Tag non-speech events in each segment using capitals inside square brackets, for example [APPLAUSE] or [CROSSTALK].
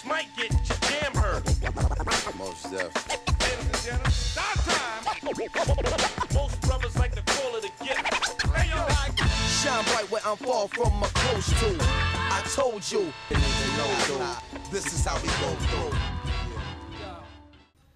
bitch might get you damn hurt. Most deaf. Ladies and gentlemen, time. Most brothers like to call it a gift. Hey, yo. Shine bright where I'm far from my close to. I told you. This is how we go through.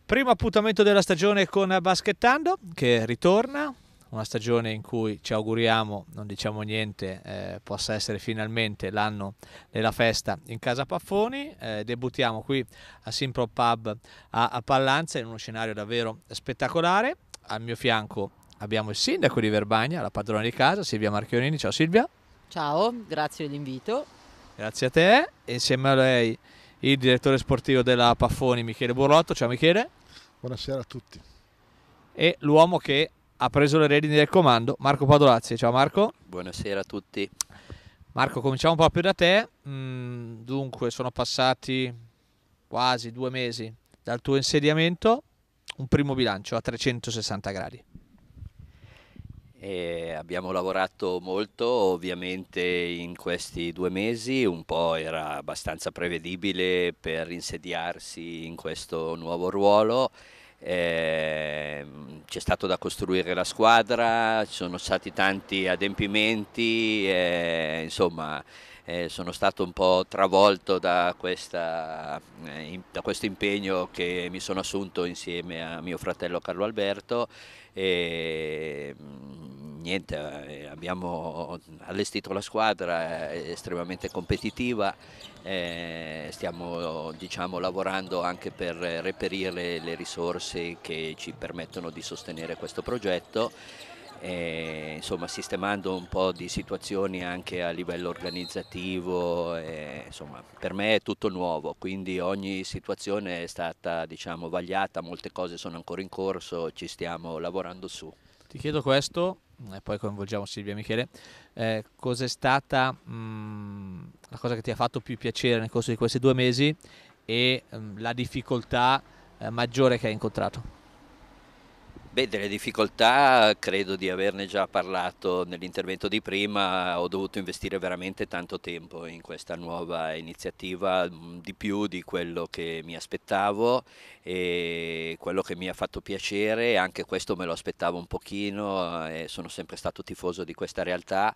Primo appuntamento della stagione con Baskettando che ritorna una stagione in cui ci auguriamo, non diciamo niente, eh, possa essere finalmente l'anno della festa in casa Paffoni. Eh, debuttiamo qui a Simpro Pub a, a Pallanza in uno scenario davvero spettacolare. Al mio fianco abbiamo il sindaco di Verbagna, la padrona di casa, Silvia Marchionini. Ciao Silvia. Ciao, grazie dell'invito. Grazie a te. Insieme a lei il direttore sportivo della Paffoni, Michele Borlotto. Ciao Michele. Buonasera a tutti. E l'uomo che ha preso le redini del comando Marco Padolazzi. Ciao Marco. Buonasera a tutti. Marco, cominciamo proprio da te. Mm, dunque, sono passati quasi due mesi dal tuo insediamento, un primo bilancio a 360 gradi. E abbiamo lavorato molto ovviamente in questi due mesi, un po' era abbastanza prevedibile per insediarsi in questo nuovo ruolo eh, c'è stato da costruire la squadra, ci sono stati tanti adempimenti, eh, insomma eh, sono stato un po' travolto da, questa, eh, in, da, questo impegno che mi sono assunto insieme a mio fratello Carlo Alberto. E, mm, niente, eh, abbiamo allestito la squadra è estremamente competitiva, eh, stiamo diciamo, lavorando anche per reperire le risorse che ci permettono di sostenere questo progetto. E, insomma sistemando un po' di situazioni anche a livello organizzativo, e, insomma, per me è tutto nuovo, quindi ogni situazione è stata diciamo, vagliata, molte cose sono ancora in corso, ci stiamo lavorando su. Ti chiedo questo e poi coinvolgiamo Silvia Michele, eh, cos'è stata mh, mm, la cosa che ti ha fatto più piacere nel corso di questi due mesi e mh, mm, la difficoltà eh, maggiore che hai incontrato? Beh, delle difficoltà credo di averne già parlato nell'intervento di prima, ho dovuto investire veramente tanto tempo in questa nuova iniziativa, mm, di più di quello che mi aspettavo e quello che mi ha fatto piacere, anche questo me lo aspettavo un pochino, eh, sono sempre stato tifoso di questa realtà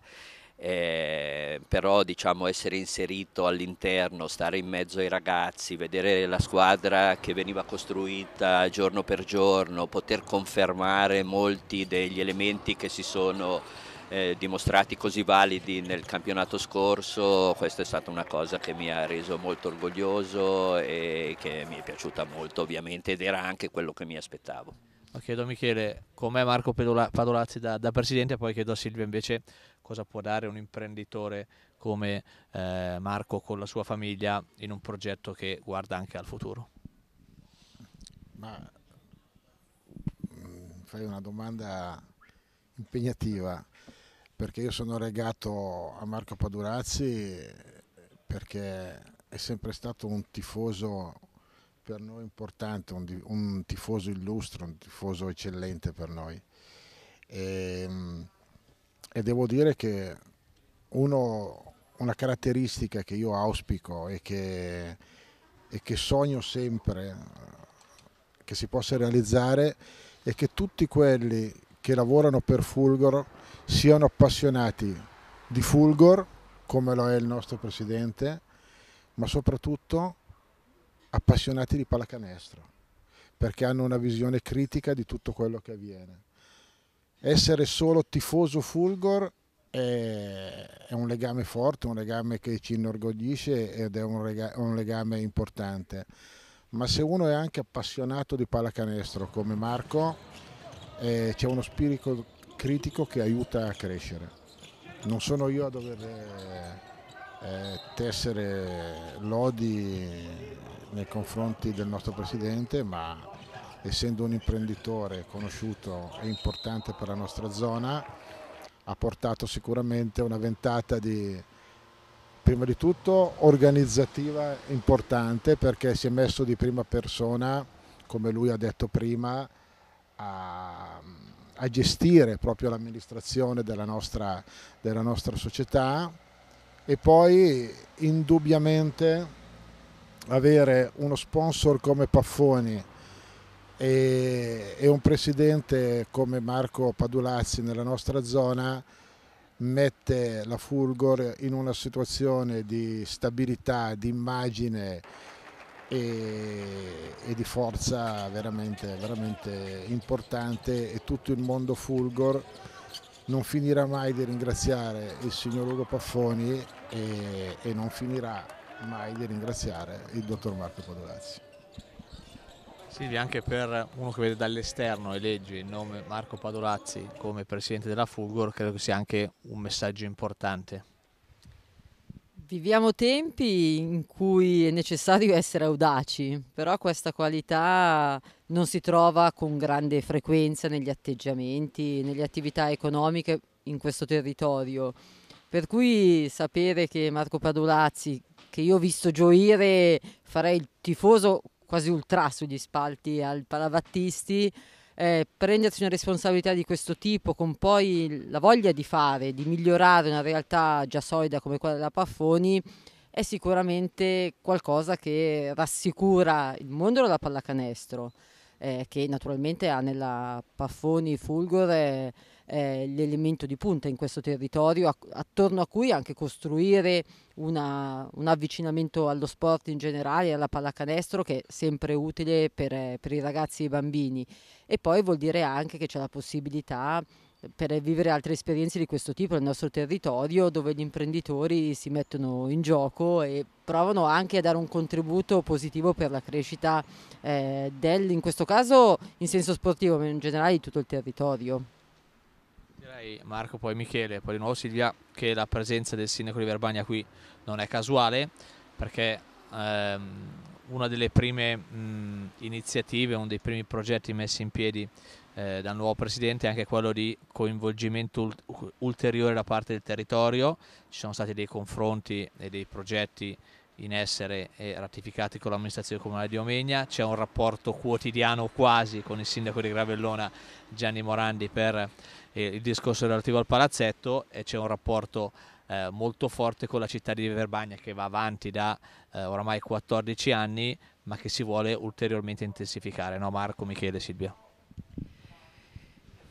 eh, però diciamo essere inserito all'interno, stare in mezzo ai ragazzi, vedere la squadra che veniva costruita giorno per giorno, poter confermare molti degli elementi che si sono eh, dimostrati così validi nel campionato scorso, questa è stata una cosa che mi ha reso molto orgoglioso e che mi è piaciuta molto ovviamente ed era anche quello che mi aspettavo chiedo a Michele com'è Marco Pedola- Padolazzi da, da, presidente poi chiedo a Silvia invece cosa può dare un imprenditore come eh, Marco con la sua famiglia in un progetto che guarda anche al futuro. Ma mm, fai una domanda impegnativa perché io sono legato a Marco Padurazzi eh, perché è sempre stato un tifoso per noi importante, un, un tifoso illustre, un tifoso eccellente per noi. E, ehm, e devo dire che uno, una caratteristica che io auspico e che, e che sogno sempre eh, che si possa realizzare è che tutti quelli che lavorano per Fulgor siano appassionati di Fulgor, come lo è il nostro Presidente, ma soprattutto appassionati di pallacanestro, perché hanno una visione critica di tutto quello che avviene. Essere solo tifoso Fulgor è, un legame forte, un legame che ci inorgoglisce ed è un legame importante. Ma se uno è anche appassionato di pallacanestro come Marco, eh, c'è uno spirito critico che aiuta a crescere. Non sono io a dover eh, tessere lodi nei confronti del nostro presidente, ma essendo un imprenditore conosciuto e importante per la nostra zona, ha portato sicuramente una ventata di, prima di tutto, organizzativa importante perché si è messo di prima persona, come lui ha detto prima, a, a gestire proprio l'amministrazione della, della nostra società e poi indubbiamente avere uno sponsor come Paffoni e, e un presidente come Marco Padulazzi nella nostra zona mette la Fulgor in una situazione di stabilità, di immagine e, e, di forza veramente, veramente importante e tutto il mondo Fulgor non finirà mai di ringraziare il signor Ugo Paffoni e, e non finirà mai di ringraziare il dottor Marco Podolazzi. Silvia, anche per uno che vede dall'esterno e legge il nome Marco Padolazzi come presidente della Fulgor, credo che sia anche un messaggio importante. Viviamo tempi in cui è necessario essere audaci, però questa qualità non si trova con grande frequenza negli atteggiamenti, nelle attività economiche in questo territorio per cui sapere che Marco Padulazzi, che io ho visto gioire, farei il tifoso quasi ultra sugli spalti al Palavattisti, eh, prendersi una responsabilità di questo tipo con poi la voglia di fare, di migliorare una realtà già solida come quella della Paffoni, è sicuramente qualcosa che rassicura il mondo della pallacanestro eh, che naturalmente ha nella Paffoni Fulgore eh, l'elemento di punta in questo territorio, attorno a cui anche costruire una, un avvicinamento allo sport in generale, alla pallacanestro, che è sempre utile per, eh, per i ragazzi e i bambini. E poi vuol dire anche che c'è la possibilità per vivere altre esperienze di questo tipo nel nostro territorio dove gli imprenditori si mettono in gioco e provano anche a dare un contributo positivo per la crescita eh, del, in questo caso in senso sportivo, ma in generale di tutto il territorio. Direi Marco, poi Michele, poi di nuovo Silvia, che la presenza del sindaco di Verbania qui non è casuale perché ehm, una delle prime mh, iniziative, uno dei primi progetti messi in piedi eh, dal nuovo presidente anche quello di coinvolgimento ul- ulteriore da parte del territorio, ci sono stati dei confronti e dei progetti in essere e ratificati con l'amministrazione comunale di Omegna, c'è un rapporto quotidiano quasi con il sindaco di Gravellona Gianni Morandi per eh, il discorso relativo al palazzetto e c'è un rapporto eh, molto forte con la città di Verbagna che va avanti da eh, oramai 14 anni ma che si vuole ulteriormente intensificare, no Marco, Michele, Silvia?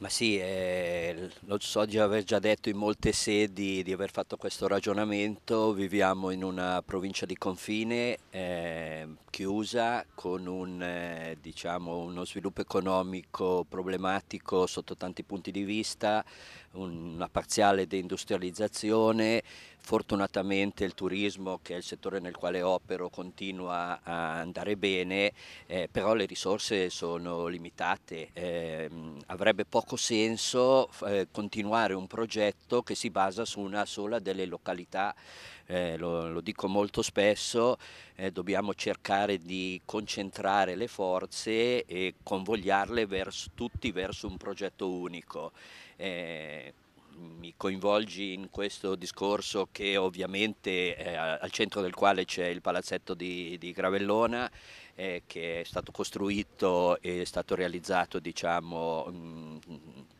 Ma sì, eh, lo so di aver già detto in molte sedi di aver fatto questo ragionamento, viviamo in una provincia di confine eh, chiusa con un, eh, diciamo, uno sviluppo economico problematico sotto tanti punti di vista, un, una parziale deindustrializzazione Fortunatamente il turismo, che è il settore nel quale opero, continua a andare bene, eh, però le risorse sono limitate. Eh, avrebbe poco senso eh, continuare un progetto che si basa su una sola delle località. Eh, lo, lo, dico molto spesso, eh, dobbiamo cercare di concentrare le forze e convogliarle verso, tutti verso un progetto unico. Eh, mi coinvolgi in questo discorso che ovviamente eh, al centro del quale c'è il palazzetto di, di Gravellona eh, che è stato costruito e è stato realizzato diciamo, mh,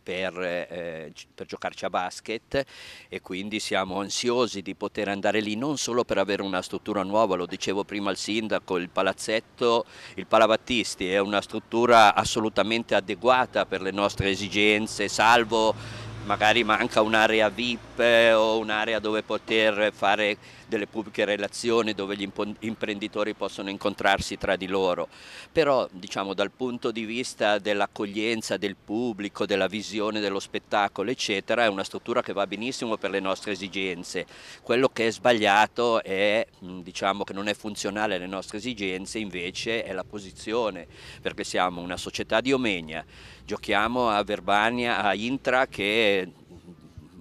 per, eh, per, giocarci a basket e quindi siamo ansiosi di poter andare lì non solo per avere una struttura nuova, lo dicevo prima al sindaco, il palazzetto, il Palabattisti è una struttura assolutamente adeguata per le nostre esigenze, salvo magari manca un'area VIP eh, o un'area dove poter fare delle pubbliche relazioni dove gli imprenditori possono incontrarsi tra di loro, però diciamo dal punto di vista dell'accoglienza del pubblico, della visione dello spettacolo eccetera è una struttura che va benissimo per le nostre esigenze, quello che è sbagliato è diciamo che non è funzionale alle nostre esigenze invece è la posizione perché siamo una società di Omegna, giochiamo a Verbania, a Intra che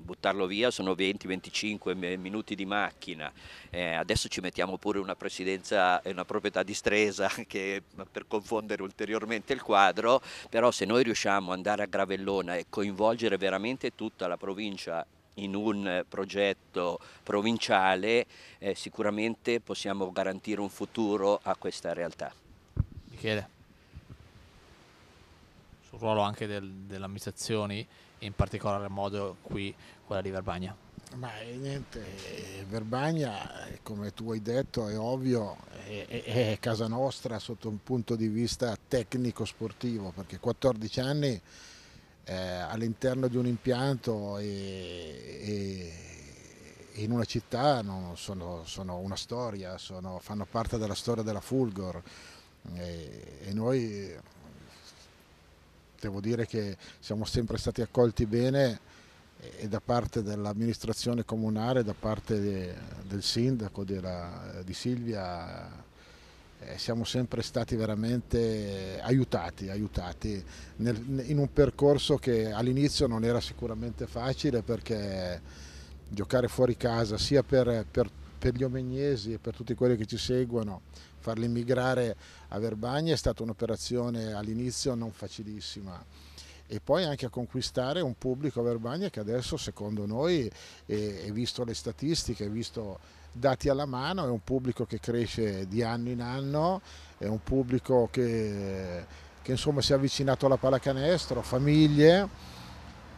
buttarlo via sono 20-25 minuti di macchina, eh, adesso ci mettiamo pure una presidenza e una proprietà distresa [LAUGHS] che, per confondere ulteriormente il quadro, però se noi riusciamo ad andare a Gravellona e coinvolgere veramente tutta la provincia in un progetto provinciale, eh, sicuramente possiamo garantire un futuro a questa realtà. Michele, sul ruolo anche del, delle amministrazioni in particolar modo qui quella di Verbagna. Ma eh, niente, Verbagna, come tu hai detto, è ovvio, è, è casa nostra sotto un punto di vista tecnico-sportivo, perché 14 anni eh, all'interno di un impianto e, e in una città no, sono, sono, una storia, sono, fanno parte della storia della Fulgor e, e noi devo dire che siamo sempre stati accolti bene e eh, da parte dell'amministrazione comunale, da parte de, del sindaco della, eh, di Silvia eh, siamo sempre stati veramente aiutati, aiutati nel, in un percorso che all'inizio non era sicuramente facile perché giocare fuori casa sia per, per, per gli omegnesi e per tutti quelli che ci seguono farli immigrare a Verbagna è stata un'operazione all'inizio non facilissima e poi anche a conquistare un pubblico a Verbagna che adesso secondo noi, è, visto le statistiche, visto dati alla mano, è un pubblico che cresce di anno in anno, è un pubblico che, che insomma si è avvicinato alla pallacanestro, famiglie,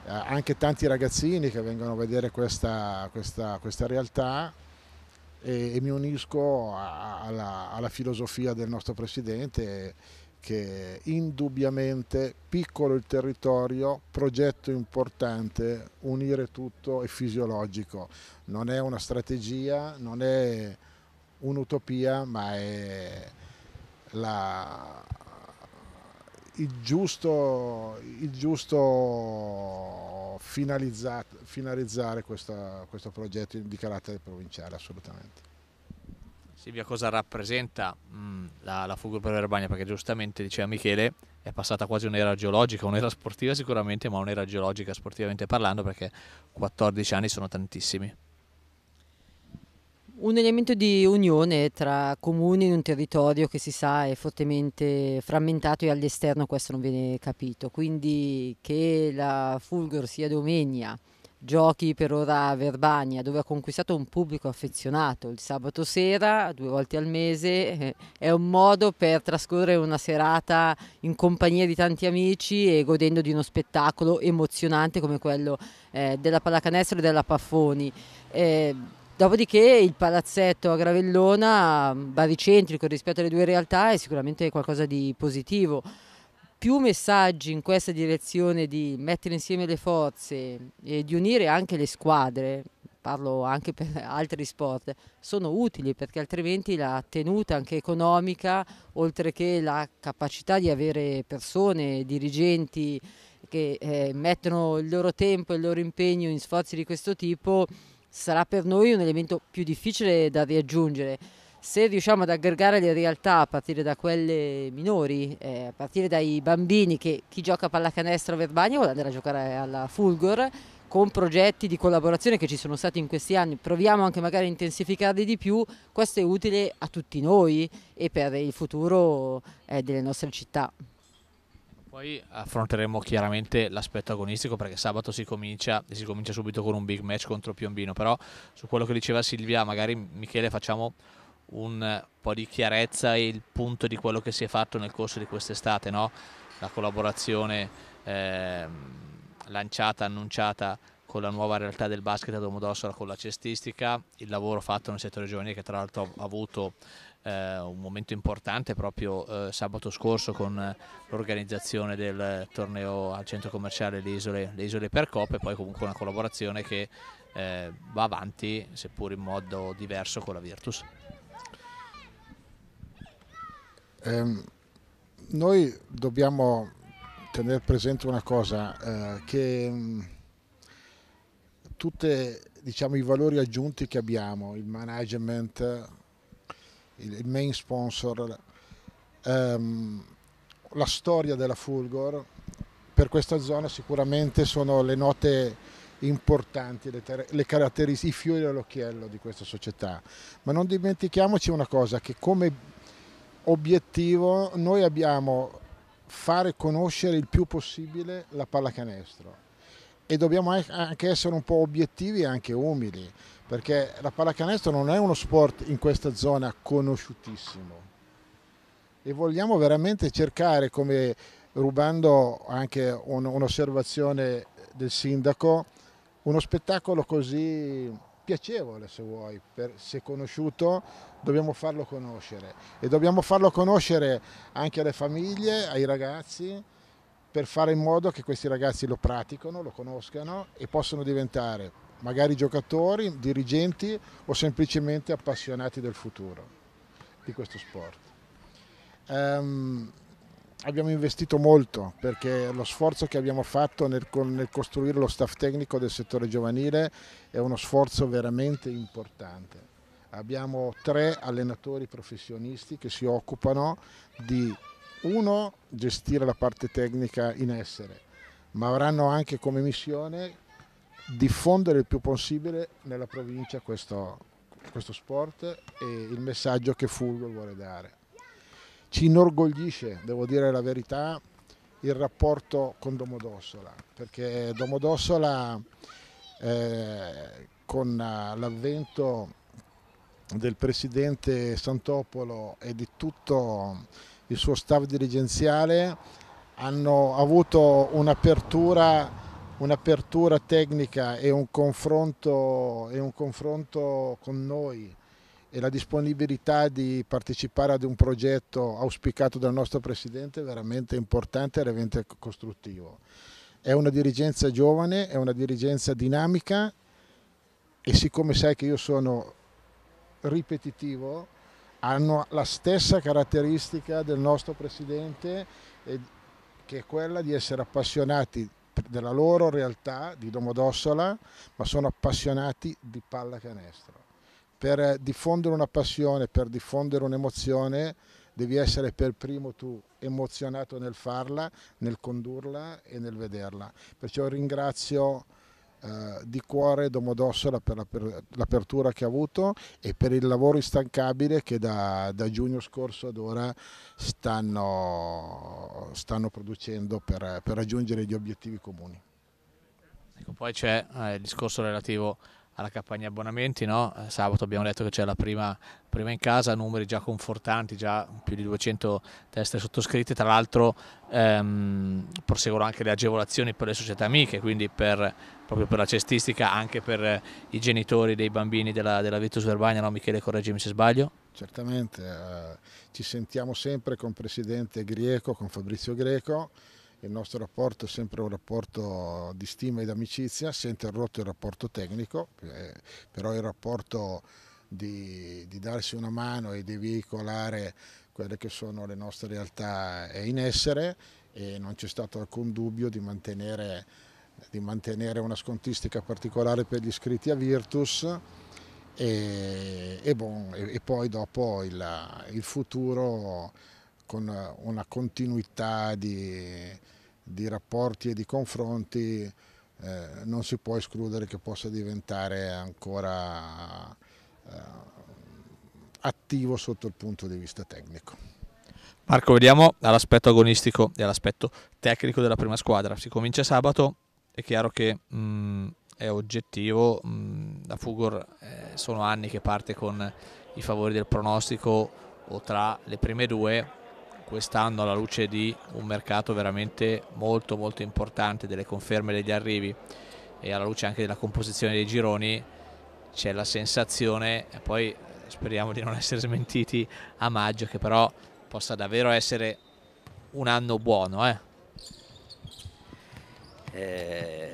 eh, anche tanti ragazzini che vengono a vedere questa, questa, questa realtà e, e mi unisco a, alla, alla filosofia del nostro Presidente che indubbiamente piccolo il territorio, progetto importante, unire tutto è fisiologico, non è una strategia, non è un'utopia, ma è la, il, giusto, il giusto finalizzare questa, questo progetto di carattere provinciale assolutamente. Silvia, cosa rappresenta mh, mm, la, la Fugo per Verbania? Perché giustamente diceva Michele, è passata quasi un'era geologica, un'era sportiva sicuramente, ma un'era geologica sportivamente parlando perché 14 anni sono tantissimi un elemento di unione tra comuni in un territorio che si sa è fortemente frammentato e all'esterno questo non viene capito, quindi che la Fulgor sia Domegna giochi per ora a Verbania dove ha conquistato un pubblico affezionato il sabato sera due volte al mese eh, è un modo per trascorrere una serata in compagnia di tanti amici e godendo di uno spettacolo emozionante come quello eh, della pallacanestro e della Paffoni eh, Dopodiché il palazzetto a Gravellona, baricentrico rispetto alle due realtà, è sicuramente qualcosa di positivo. Più messaggi in questa direzione di mettere insieme le forze e di unire anche le squadre, parlo anche per [LAUGHS] altri sport, sono utili perché altrimenti la tenuta anche economica, oltre che la capacità di avere persone, dirigenti che eh, mettono il loro tempo e il loro impegno in sforzi di questo tipo, sarà per noi un elemento più difficile da riaggiungere. Se riusciamo ad aggregare le realtà a partire da quelle minori, eh, a partire dai bambini che chi gioca a pallacanestro a Verbania vuole andare a giocare alla Fulgor, con progetti di collaborazione che ci sono stati in questi anni, proviamo anche magari a intensificarli di più, questo è utile a tutti noi e per il futuro eh, delle nostre città. Poi affronteremo chiaramente l'aspetto agonistico perché sabato si comincia e si comincia subito con un big match contro Piombino, però su quello che diceva Silvia, magari Michele facciamo un po' di chiarezza e il punto di quello che si è fatto nel corso di quest'estate, no? la collaborazione eh, lanciata, annunciata con la nuova realtà del basket a Domodossola con la cestistica, il lavoro fatto nel settore giovanile che tra l'altro ha avuto eh, un momento importante proprio eh, sabato scorso con eh, l'organizzazione del torneo al centro commerciale Le Isole, le isole per Coppa e poi comunque una collaborazione che eh, va avanti seppur in modo diverso con la Virtus. Eh, noi dobbiamo tenere presente una cosa, eh, che mm, tutti diciamo, i valori aggiunti che abbiamo, il management, il main sponsor, ehm, la storia della Fulgor, per questa zona sicuramente sono le note importanti, le, le caratteristiche, i fiori all'occhiello di questa società. Ma non dimentichiamoci una cosa, che come obiettivo noi abbiamo fare conoscere il più possibile la pallacanestro e dobbiamo anche essere un po' obiettivi e anche umili perché la pallacanestro non è uno sport in questa zona conosciutissimo e vogliamo veramente cercare, come rubando anche un'osservazione del sindaco, uno spettacolo così piacevole se vuoi, per, se conosciuto dobbiamo farlo conoscere e dobbiamo farlo conoscere anche alle famiglie, ai ragazzi per fare in modo che questi ragazzi lo praticano lo conoscano e possano diventare magari giocatori, dirigenti o semplicemente appassionati del futuro di questo sport. Um, abbiamo investito molto perché lo sforzo che abbiamo fatto nel, nel, costruire lo staff tecnico del settore giovanile è uno sforzo veramente importante. Abbiamo tre allenatori professionisti che si occupano di, uno, gestire la parte tecnica in essere, ma avranno anche come missione diffondere il più possibile nella provincia questo, questo sport e il messaggio che Fulgor vuole dare. Ci inorgoglisce, devo dire la verità, il rapporto con Domodossola, perché Domodossola eh, con eh, l'avvento del presidente Santopolo e di tutto il suo staff dirigenziale hanno avuto un'apertura un'apertura tecnica e un, confronto, e un confronto con noi e la disponibilità di partecipare ad un progetto auspicato dal nostro Presidente è veramente importante e veramente costruttivo. È una dirigenza giovane, è una dirigenza dinamica e siccome sai che io sono ripetitivo, hanno la stessa caratteristica del nostro Presidente che è quella di essere appassionati della loro realtà di Domodossola, ma sono appassionati di pallacanestro. Per eh, diffondere una passione, per diffondere un'emozione, devi essere per primo tu emozionato nel farla, nel condurla e nel vederla. Perciò ringrazio eh, di cuore Domodossola per l'apertura che ha avuto e per il lavoro instancabile che da, da giugno scorso ad ora stanno, stanno producendo per, per, raggiungere gli obiettivi comuni. Ecco, poi c'è eh, il discorso relativo alla campagna abbonamenti, no? Eh, sabato abbiamo detto che c'è la prima, prima, in casa, numeri già confortanti, già più di 200 teste sottoscritte, tra l'altro ehm, proseguono anche le agevolazioni per le società amiche, quindi per proprio per la cestistica, anche per eh, i genitori dei bambini della, della Virtus Verbagna, no? Michele, correggimi se sbaglio. Certamente, eh, ci sentiamo sempre con Presidente Grieco, con Fabrizio Greco, il nostro rapporto è sempre un rapporto di stima ed amicizia, si è interrotto il rapporto tecnico, eh, però il rapporto di, di darsi una mano e di veicolare quelle che sono le nostre realtà è in essere e non c'è stato alcun dubbio di mantenere di mantenere una scontistica particolare per gli iscritti a Virtus e, e, bon, e, e poi dopo il, il, futuro con una continuità di, di rapporti e di confronti eh, non si può escludere che possa diventare ancora eh, attivo sotto il punto di vista tecnico. Marco, vediamo all'aspetto agonistico e all'aspetto tecnico della prima squadra. Si comincia sabato è chiaro che mh, è oggettivo, mh, la Fugor eh, sono anni che parte con i favori del pronostico o tra le prime due, quest'anno alla luce di un mercato veramente molto molto importante delle conferme degli arrivi e alla luce anche della composizione dei gironi c'è la sensazione e poi eh, speriamo di non [LAUGHS] essere smentiti a maggio che però possa davvero essere un anno buono eh? Eh,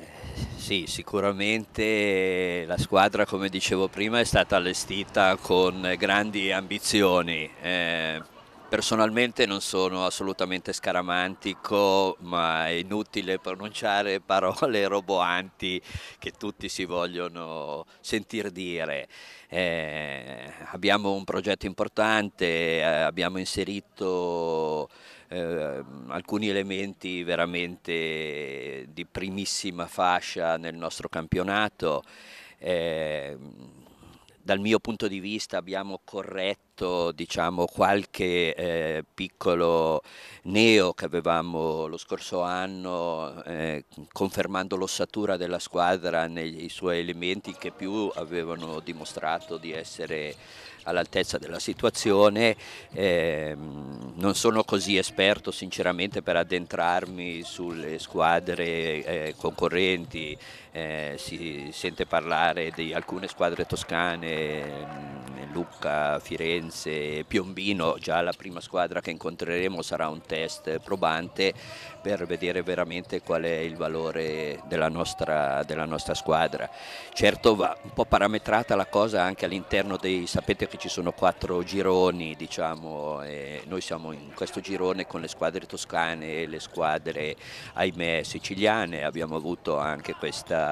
sì, sicuramente la squadra, come dicevo prima, è stata allestita con grandi ambizioni. Eh, personalmente non sono assolutamente scaramantico, ma è inutile pronunciare [LAUGHS] parole roboanti che tutti si vogliono sentir dire. Eh, abbiamo un progetto importante, eh, abbiamo inserito eh, alcuni elementi veramente di primissima fascia nel nostro campionato. Eh, dal mio punto di vista abbiamo corretto diciamo, qualche eh, piccolo neo che avevamo lo scorso anno, eh, confermando l'ossatura della squadra nei suoi elementi che più avevano dimostrato di essere all'altezza della situazione, eh, non sono così esperto sinceramente per addentrarmi sulle squadre eh, concorrenti eh, si sente parlare di alcune squadre toscane, mm, Lucca, Firenze, Piombino, già la prima squadra che incontreremo sarà un test probante per vedere veramente qual è il valore della nostra, della nostra squadra. Certo va un po' parametrata la cosa anche all'interno dei, sapete che ci sono quattro gironi, diciamo, noi siamo in questo girone con le squadre toscane e le squadre, ahimè, siciliane, abbiamo avuto anche questa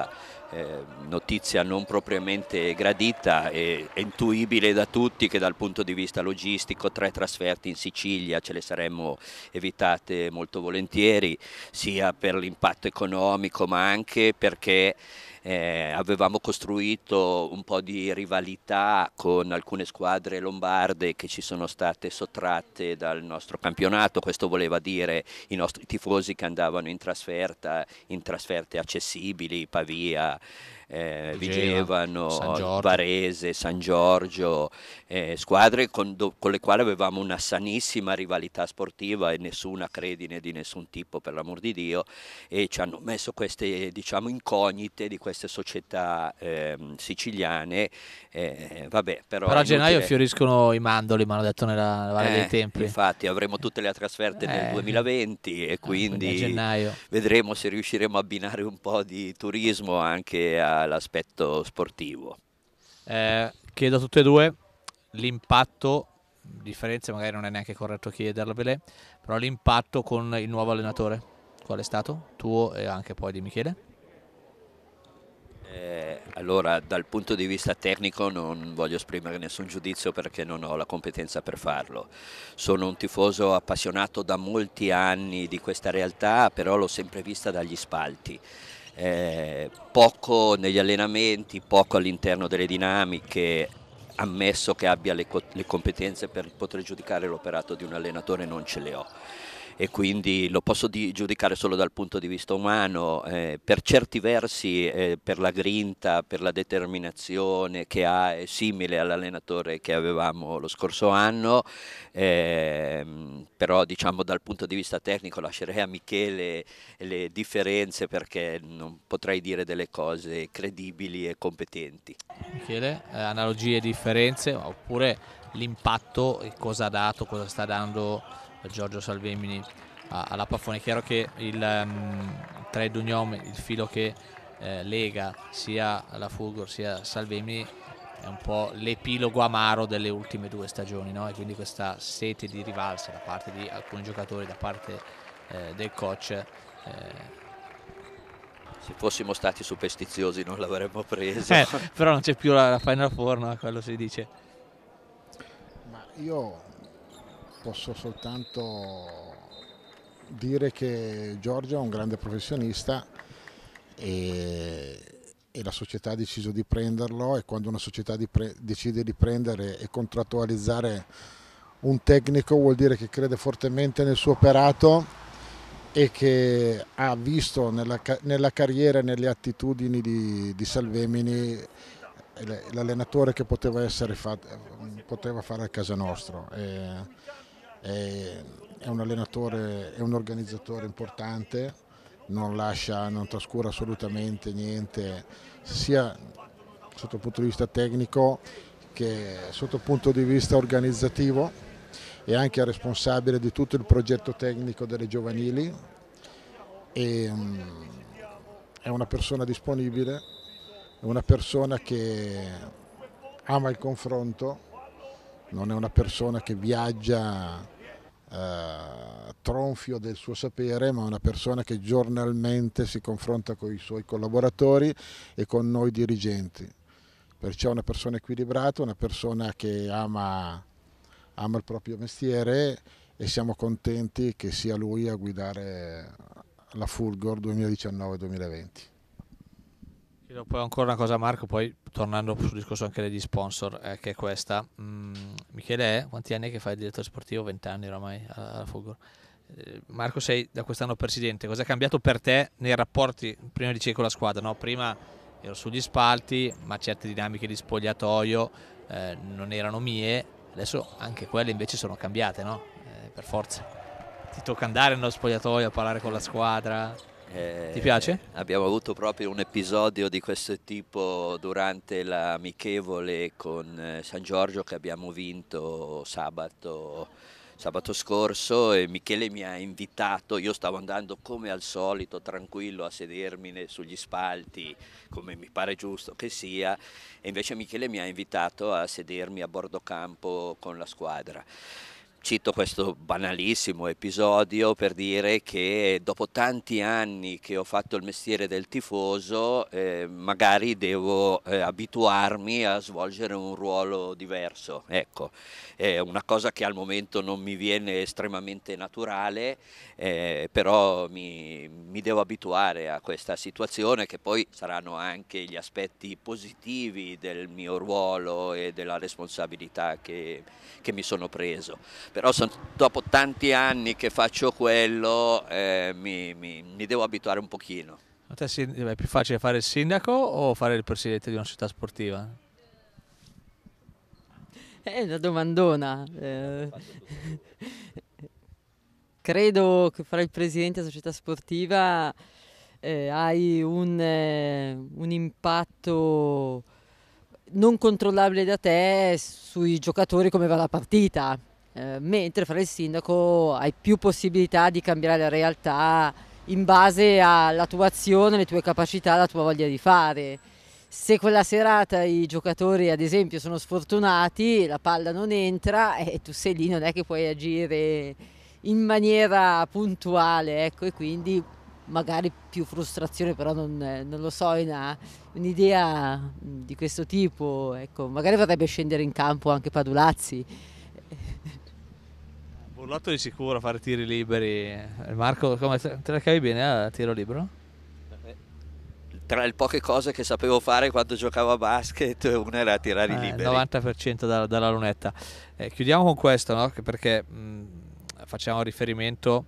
eh, notizia non propriamente gradita e intuibile da tutti che dal punto di vista logistico tre trasferti in Sicilia ce le saremmo evitate molto volentieri sia per l'impatto economico ma anche perché eh, avevamo costruito un po' di rivalità con alcune squadre lombarde che ci sono state sottratte dal nostro campionato, questo voleva dire i nostri tifosi che andavano in trasferta, in trasferte accessibili, Pavia, eh, Vigevano, San Varese, San Giorgio, eh, squadre con, do, con, le quali avevamo una sanissima rivalità sportiva e nessuna credine di nessun tipo, per l'amor di Dio, e ci hanno messo queste diciamo, incognite di queste società ehm, eh, siciliane. vabbè, però, però a gennaio fioriscono i mandoli, mi hanno detto nella Valle dei eh, Tempi. Infatti avremo tutte le trasferte nel 2020 eh. e eh, quindi, quindi vedremo se riusciremo a abbinare un po' di turismo anche a l'aspetto sportivo. Eh, chiedo a tutte e due l'impatto, differenze magari non è neanche corretto chiedervele, però l'impatto con il nuovo allenatore, qual è stato? Tuo e anche poi di Michele? Eh, allora, dal punto di vista tecnico non voglio esprimere nessun giudizio perché non ho la competenza per farlo. Sono un tifoso appassionato da molti anni di questa realtà, però l'ho sempre vista dagli spalti eh, poco negli allenamenti, poco all'interno delle dinamiche, ammesso che abbia le, co- le competenze per poter giudicare l'operato di un allenatore non ce le ho e quindi lo posso giudicare solo dal punto di vista umano, eh, per certi versi eh, per la grinta, per la determinazione che ha è simile all'allenatore che avevamo lo scorso anno, eh, però diciamo dal punto di vista tecnico lascerei a Michele le differenze perché non potrei dire delle cose credibili e competenti. Michele, eh, analogie e differenze oppure l'impatto, cosa ha dato, cosa sta dando? Giorgio Salvemini alla Paffone. È chiaro che il um, ehm, tra i Dugnome, il filo che eh, lega sia la Fulgor sia Salvemini è un po' l'epilogo amaro delle ultime due stagioni no? e quindi questa sete di rivalsa da parte di alcuni giocatori, da parte eh, del coach. Eh. se fossimo stati superstiziosi non l'avremmo preso. Eh, però non c'è più la, la Final Four, no? quello si dice. Ma io posso soltanto dire che Giorgio è un grande professionista e, e la società ha deciso di prenderlo e quando una società di decide di prendere e contrattualizzare un tecnico vuol dire che crede fortemente nel suo operato e che ha visto nella, nella carriera e nelle attitudini di, di Salvemini l'allenatore che poteva, fatto, poteva, fare a casa nostra. E, è un allenatore, è un organizzatore importante, non lascia, non trascura assolutamente niente, sia sotto il punto di vista tecnico che sotto il punto di vista organizzativo è anche responsabile di tutto il progetto tecnico delle giovanili e, mm, è una persona disponibile, è una persona che ama il confronto, non è una persona che viaggia eh, tronfio del suo sapere, ma una persona che giornalmente si confronta con i suoi collaboratori e con noi dirigenti. Perciò una persona equilibrata, una persona che ama, ama il proprio mestiere e siamo contenti che sia lui a guidare la Fulgor 2019-2020. Chiedo poi ancora una cosa a Marco, poi tornando sul discorso anche degli sponsor, eh, che è questa. Mm, Michele, eh, quanti anni che fai il direttore sportivo? 20 anni oramai alla, Fulgor. Eh, Marco, sei da quest'anno presidente, cosa è cambiato per te nei rapporti, prima dicevi con la squadra, no? prima ero sugli spalti, ma certe dinamiche di spogliatoio eh, non erano mie, adesso anche quelle invece sono cambiate, no? Eh, per forza. Ti tocca andare nello spogliatoio a parlare con la squadra. Eh, Ti piace? Abbiamo avuto proprio un episodio di questo tipo durante l'amichevole con eh, San Giorgio che abbiamo vinto sabato, sabato scorso e Michele mi ha invitato, io stavo andando come al solito tranquillo a sedermi sugli spalti come mi pare giusto che sia e invece Michele mi ha invitato a sedermi a bordo campo con la squadra. Cito questo banalissimo episodio per dire che dopo tanti anni che ho fatto il mestiere del tifoso, eh, magari devo eh, abituarmi a svolgere un ruolo diverso. Ecco, è una cosa che al momento non mi viene estremamente naturale, eh, però mi, mi devo abituare a questa situazione che poi saranno anche gli aspetti positivi del mio ruolo e della responsabilità che, che mi sono preso però sono, dopo tanti anni che faccio quello eh, mi, mi, mi, devo abituare un pochino. A te eh, è più facile fare il sindaco o fare il presidente di una città sportiva? È una domandona. Eh, [LAUGHS] credo che fare il presidente della società sportiva eh, hai un, eh, un, impatto non controllabile da te sui giocatori come va la partita. Eh, mentre fra il sindaco hai più possibilità di cambiare la realtà in base alla tua azione, le tue capacità, la tua voglia di fare. Se quella serata i giocatori ad esempio sono sfortunati, la palla non entra [LAUGHS] e tu sei lì, non è che puoi agire in maniera puntuale, ecco, e quindi magari più frustrazione, però non, non lo so, un'idea mm, di questo tipo, ecco, magari vorrebbe scendere in campo anche Padulazzi, lotto di sicuro a fare tiri liberi. Eh, Marco, come te la cavi bene a tiro libero? Eh, tra le poche cose che sapevo fare quando giocavo a basket, una era tirare eh, liberi. 90% da, dalla lunetta. Eh, chiudiamo con questo, no? perché mh, mm, facciamo riferimento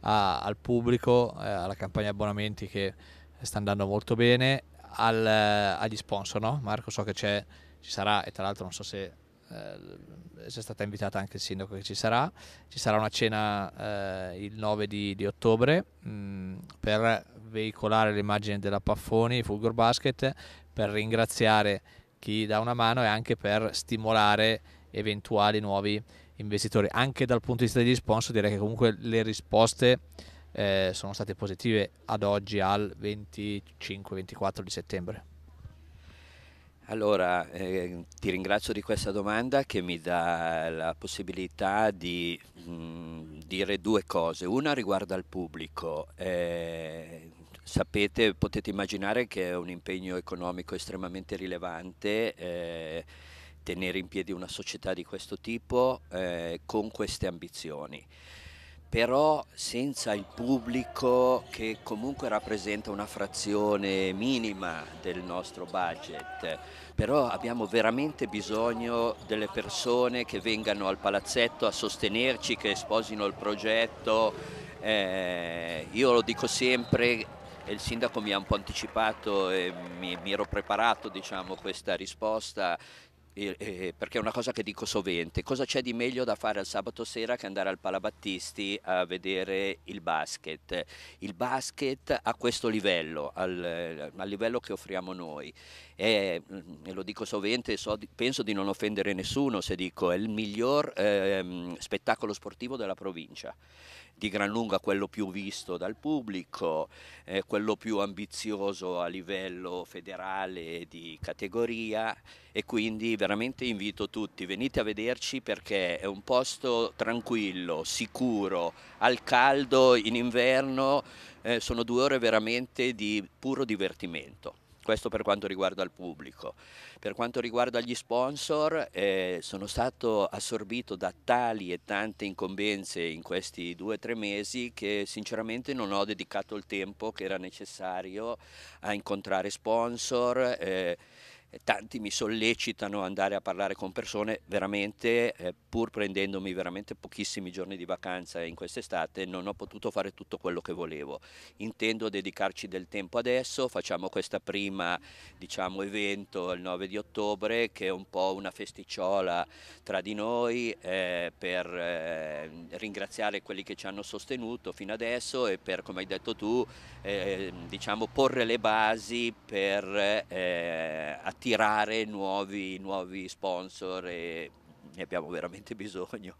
a, al pubblico, eh, alla campagna abbonamenti che sta andando molto bene, al, eh, agli sponsor, no? Marco, so che c'è, ci sarà, e tra l'altro non so se eh, è stata invitata anche il sindaco che ci sarà, ci sarà una cena eh, il 9 di, di ottobre mh, mm, per veicolare l'immagine della Paffoni, Fulgor Basket, per ringraziare chi dà una mano e anche per stimolare eventuali nuovi investitori. Anche dal punto di vista degli sponsor direi che comunque le risposte eh, sono state positive ad oggi al 25-24 di settembre. Allora, eh, ti ringrazio di questa domanda che mi dà la possibilità di mh, mhmm, dire due cose. Una riguarda il pubblico. Eh, sapete, potete immaginare che è un impegno economico estremamente rilevante eh, tenere in piedi una società di questo tipo eh, con queste ambizioni però senza il pubblico che comunque rappresenta una frazione minima del nostro budget, però abbiamo veramente bisogno delle persone che vengano al palazzetto a sostenerci, che esposino il progetto. Eh, io lo dico sempre, e il sindaco mi ha un po' anticipato e mi, mi ero preparato diciamo, questa risposta e, e, eh, perché è una cosa che dico sovente, cosa c'è di meglio da fare al sabato sera che andare al Palabattisti a vedere il basket? Il basket a questo livello, al, eh, al livello che offriamo noi. È, mm, e lo dico sovente, so, penso di non offendere nessuno se dico è il miglior eh, spettacolo sportivo della provincia di gran lunga quello più visto dal pubblico, eh, quello più ambizioso a livello federale di categoria e quindi veramente invito tutti, venite a vederci perché è un posto tranquillo, sicuro, al caldo, in inverno, eh, sono due ore veramente di puro divertimento. Questo per quanto riguarda il pubblico. Per quanto riguarda gli sponsor, eh, sono stato assorbito da tali e tante incombenze in questi due o tre mesi che sinceramente non ho dedicato il tempo che era necessario a incontrare sponsor. Eh, tanti mi sollecitano ad andare a parlare con persone veramente, eh, pur prendendomi veramente pochissimi giorni di vacanza in quest'estate, non ho potuto fare tutto quello che volevo. Intendo dedicarci del tempo adesso, facciamo questa prima diciamo, evento il 9 di ottobre che è un po' una festicciola tra di noi eh, per eh, ringraziare quelli che ci hanno sostenuto fino adesso e per, come hai detto tu, eh, diciamo, porre le basi per eh, attivare attirare nuovi, nuovi sponsor e ne abbiamo veramente bisogno.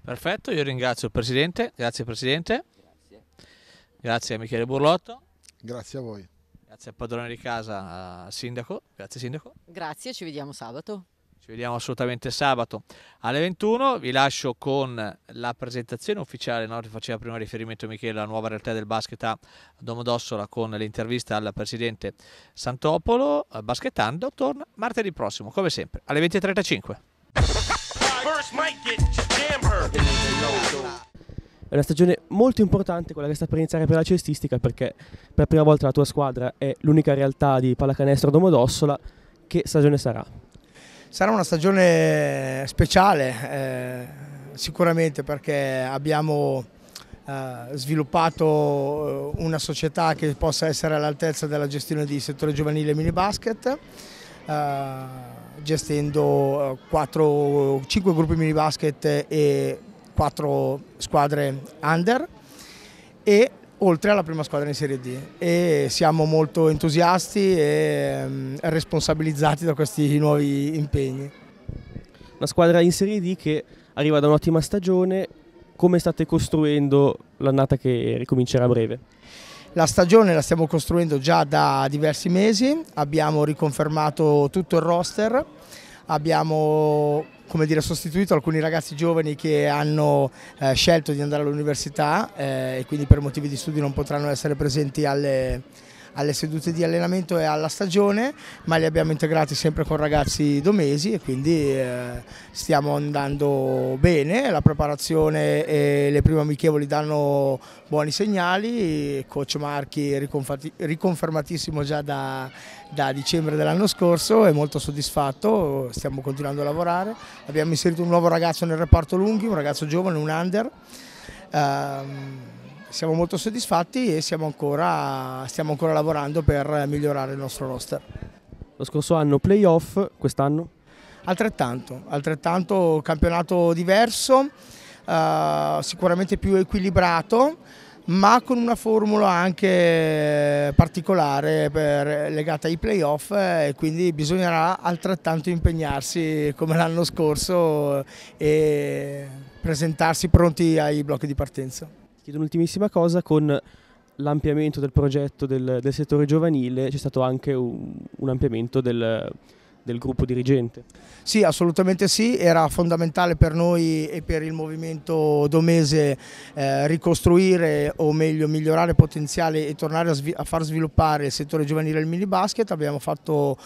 Perfetto, io ringrazio il Presidente, grazie Presidente, grazie, grazie a Michele Burlotto, grazie a voi, grazie al padrone di casa, al eh, Sindaco, grazie Sindaco. Grazie, ci vediamo sabato. Ci vediamo assolutamente sabato alle 21. Vi lascio con la presentazione ufficiale, no? faceva prima riferimento Michele alla nuova realtà del basket a Domodossola con l'intervista al presidente Santopolo. Basketando torna martedì prossimo, come sempre, alle 20.35. È una stagione molto importante quella che sta per iniziare per la cestistica perché per la prima volta la tua squadra è l'unica realtà di pallacanestro Domodossola. Che stagione sarà? Sarà una stagione speciale eh, sicuramente perché abbiamo eh, sviluppato eh, una società che possa essere all'altezza della gestione di settore giovanile mini basket. Eh, gestendo 4, 5 gruppi mini basket e 4 squadre under e oltre alla prima squadra in Serie D e siamo molto entusiasti e mm, responsabilizzati da questi nuovi impegni. Una squadra in Serie D che arriva da un'ottima stagione, come state costruendo l'annata che ricomincerà a breve? La stagione la stiamo costruendo già da diversi mesi, abbiamo riconfermato tutto il roster, abbiamo come dire, sostituito alcuni ragazzi giovani che hanno eh, scelto di andare all'università eh, e quindi per motivi di studio non potranno essere presenti alle, alle sedute di allenamento e alla stagione, ma li abbiamo integrati sempre con ragazzi domesi e quindi eh, stiamo andando bene, la preparazione e le prime amichevoli danno buoni segnali, coach Marchi riconfermatissimo già da, da dicembre dell'anno scorso è molto soddisfatto, stiamo continuando a lavorare, abbiamo inserito un nuovo ragazzo nel reparto lunghi, un ragazzo giovane, un under. Um, siamo molto soddisfatti e stiamo ancora, stiamo ancora lavorando per migliorare il nostro roster. Lo scorso anno playoff, quest'anno? Altrettanto, altrettanto campionato diverso, eh, sicuramente più equilibrato, ma con una formula anche particolare per, legata ai playoff eh, e quindi bisognerà altrettanto impegnarsi come l'anno scorso eh, e presentarsi pronti ai blocchi di partenza chiedo un'ultimissima cosa, con l'ampliamento del progetto del, del settore giovanile c'è stato anche un, un ampliamento del, del gruppo dirigente. Sì, assolutamente sì, era fondamentale per noi e per il movimento domese eh, ricostruire o meglio migliorare il potenziale e tornare a, a, far sviluppare il settore giovanile del mini basket fatto,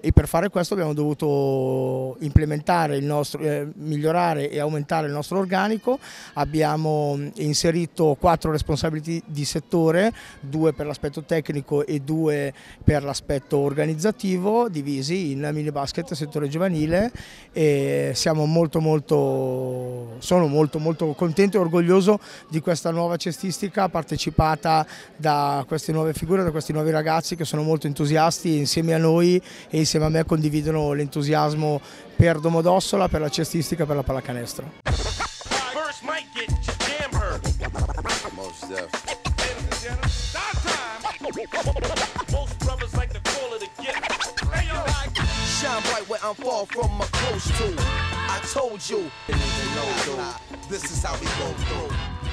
e per fare questo abbiamo dovuto implementare il nostro, eh, migliorare e aumentare il nostro organico, abbiamo mm, inserito quattro responsabilità di settore, due per l'aspetto tecnico e due per l'aspetto organizzativo divisi in mini giovanile basket, settore giovanile e siamo molto molto, sono molto molto contento e orgoglioso di questa nuova cestistica partecipata da queste nuove figure, da questi nuovi ragazzi che sono molto entusiasti insieme a noi e insieme a me condividono l'entusiasmo per Domodossola, per la cestistica, per la pallacanestro. Most deaf. Ladies and gentlemen, start time! shine bright where I'm far from my close to. I told you, this is how we go through.